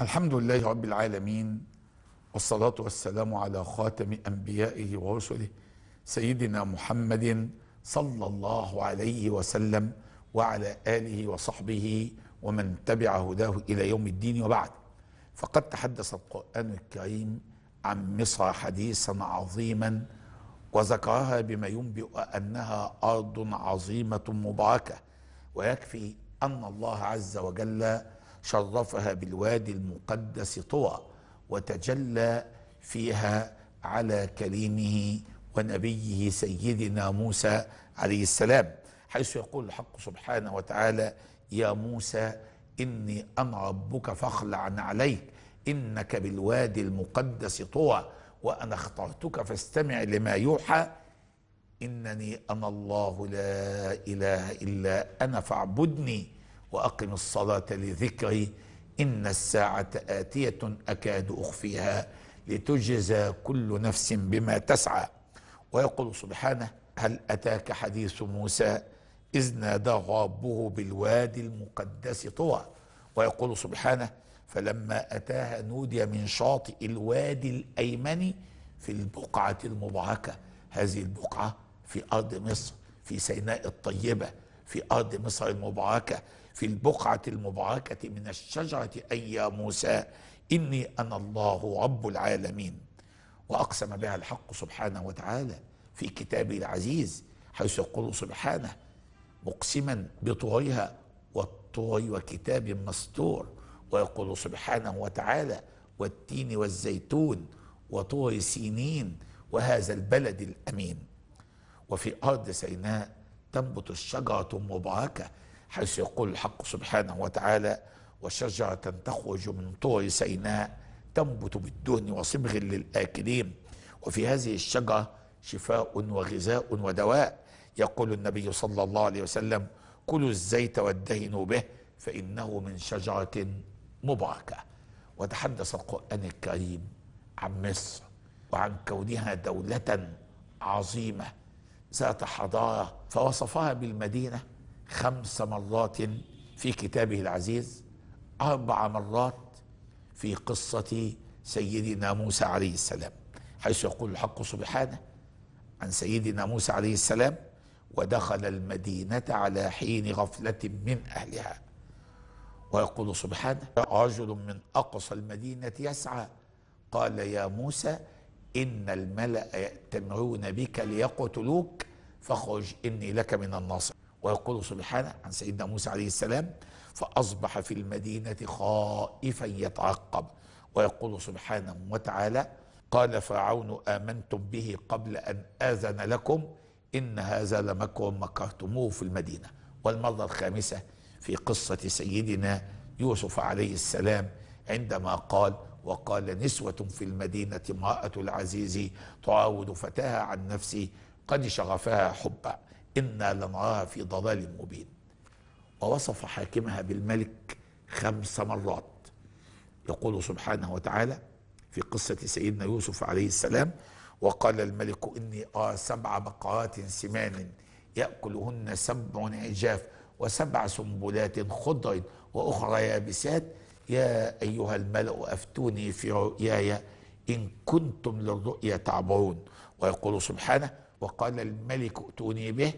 الحمد لله رب العالمين والصلاة والسلام على خاتم أنبيائه ورسله سيدنا محمد صلى الله عليه وسلم وعلى آله وصحبه ومن تبع هداه إلى يوم الدين وبعد فقد تحدث القرآن الكريم عن مصر حديثا عظيما وذكرها بما ينبئ أنها أرض عظيمة مباركة ويكفي أن الله عز وجل شرفها بالوادي المقدس طوى وتجلى فيها على كريمه ونبيه سيدنا موسى عليه السلام حيث يقول الحق سبحانه وتعالى يا موسى إني أنا ربك فاخلع عليك إنك بالوادي المقدس طوى وأنا اخترتك فاستمع لما يوحى إنني أنا الله لا إله إلا أنا فاعبدني وأقم الصلاة لذكري إن الساعة آتية أكاد أخفيها لتجزى كل نفس بما تسعى ويقول سبحانه هل أتاك حديث موسى إذ نادى ربه بالوادي المقدس طوى ويقول سبحانه فلما أتاها نودي من شاطئ الوادي الأيمن في البقعة المباركة هذه البقعة في أرض مصر في سيناء الطيبة في أرض مصر المباركة في البقعة المباركة من الشجرة أي يا موسى إني أنا الله رب العالمين وأقسم بها الحق سبحانه وتعالى في كتابه العزيز حيث يقول سبحانه مقسما بطورها والطور وكتاب مستور ويقول سبحانه وتعالى والتين والزيتون وطور سينين وهذا البلد الأمين وفي أرض سيناء تنبت الشجرة المباركة حيث يقول الحق سبحانه وتعالى وشجرة تخرج من طور سيناء تنبت بالدهن وصبغ للآكلين وفي هذه الشجرة شفاء وغذاء ودواء يقول النبي صلى الله عليه وسلم كلوا الزيت وادهنوا به فإنه من شجرة مباركة وتحدث القرآن الكريم عن مصر وعن كونها دولة عظيمة ذات حضارة فوصفها بالمدينة خمس مرات في كتابه العزيز أربع مرات في قصة سيدنا موسى عليه السلام حيث يقول الحق سبحانه عن سيدنا موسى عليه السلام ودخل المدينة على حين غفلة من أهلها ويقول سبحانه رجل من أقصى المدينة يسعى قال يا موسى إن الملأ يأتمرون بك ليقتلوك فاخرج إني لك من الناصر ويقول سبحانه عن سيدنا موسى عليه السلام فأصبح في المدينة خائفا يتعقب ويقول سبحانه وتعالى قال فرعون آمنتم به قبل أن آذن لكم إن هذا لمكر مكرتموه في المدينة والمرة الخامسة في قصة سيدنا يوسف عليه السلام عندما قال وقال نسوة في المدينة امرأة العزيز تعاود فتاها عن نفسه قد شغفها حبا إنا لنراها في ضلال مبين ووصف حاكمها بالملك خمس مرات يقول سبحانه وتعالى في قصة سيدنا يوسف عليه السلام وقال الملك إني أرى سبع بقرات سمان يأكلهن سبع عجاف وسبع سنبلات خضر وأخرى يابسات يا أيها الملأ أفتوني في رؤياي إن كنتم للرؤيا تعبرون ويقول سبحانه وقال الملك ائتوني به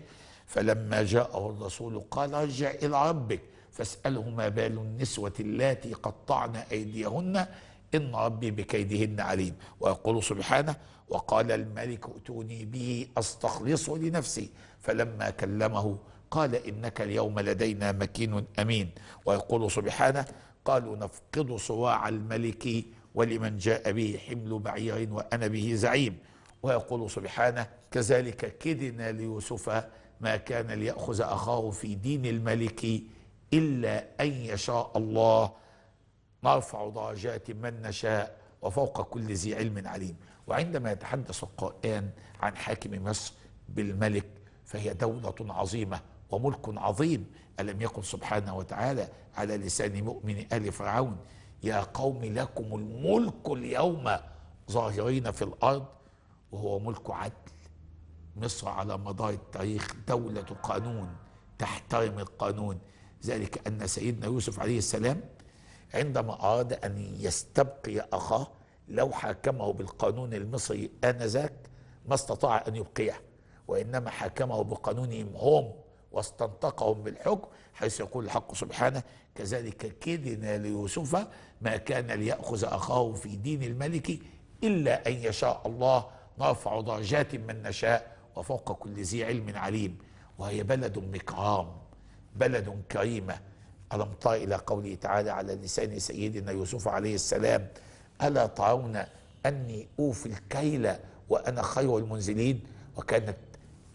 فلما جاءه الرسول قال ارجع الى ربك فاساله ما بال النسوه اللاتي قطعن ايديهن ان ربي بكيدهن عليم ويقول سبحانه وقال الملك ائتوني به استخلصه لنفسي فلما كلمه قال انك اليوم لدينا مكين امين ويقول سبحانه قالوا نفقد صواع الملك ولمن جاء به حمل بعير وانا به زعيم ويقول سبحانه كذلك كدنا ليوسف ما كان ليأخذ أخاه في دين الملك إلا أن يشاء الله نرفع درجات من نشاء وفوق كل ذي علم عليم وعندما يتحدث القرآن عن حاكم مصر بالملك فهي دولة عظيمة وملك عظيم ألم يكن سبحانه وتعالى على لسان مؤمن آل فرعون يا قوم لكم الملك اليوم ظاهرين في الأرض وهو ملك عدل مصر على مدار التاريخ دولة قانون تحترم القانون ذلك أن سيدنا يوسف عليه السلام عندما أراد أن يستبقي أخاه لو حاكمه بالقانون المصري آنذاك ما استطاع أن يبقيه وإنما حاكمه بقانونهم هم واستنطقهم بالحكم حيث يقول الحق سبحانه كذلك كدنا ليوسف ما كان ليأخذ أخاه في دين الملك إلا أن يشاء الله نرفع درجات من نشاء وفوق كل ذي علم عليم وهي بلد مكرام بلد كريمة ألم تر إلى قوله تعالى على لسان سيدنا يوسف عليه السلام ألا ترون أني أوفي الكيل وأنا خير المنزلين وكانت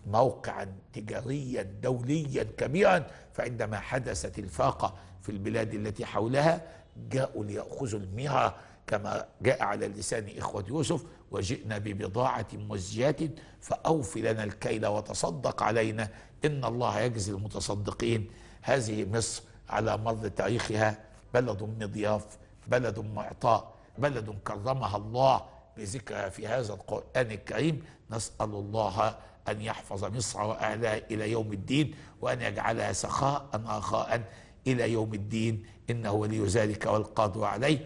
موقعا تجاريا دوليا كبيرا فعندما حدثت الفاقة في البلاد التي حولها جاءوا ليأخذوا المهرة كما جاء على لسان إخوة يوسف وجئنا ببضاعة مزجاة فأوف لنا الكيل وتصدق علينا إن الله يجزي المتصدقين هذه مصر على مر تاريخها بلد مضياف بلد معطاء بلد كرمها الله بذكرها في هذا القرآن الكريم نسأل الله أن يحفظ مصر وأهلها إلى يوم الدين وأن يجعلها سخاء رخاء إلى يوم الدين إنه ولي ذلك والقادر عليه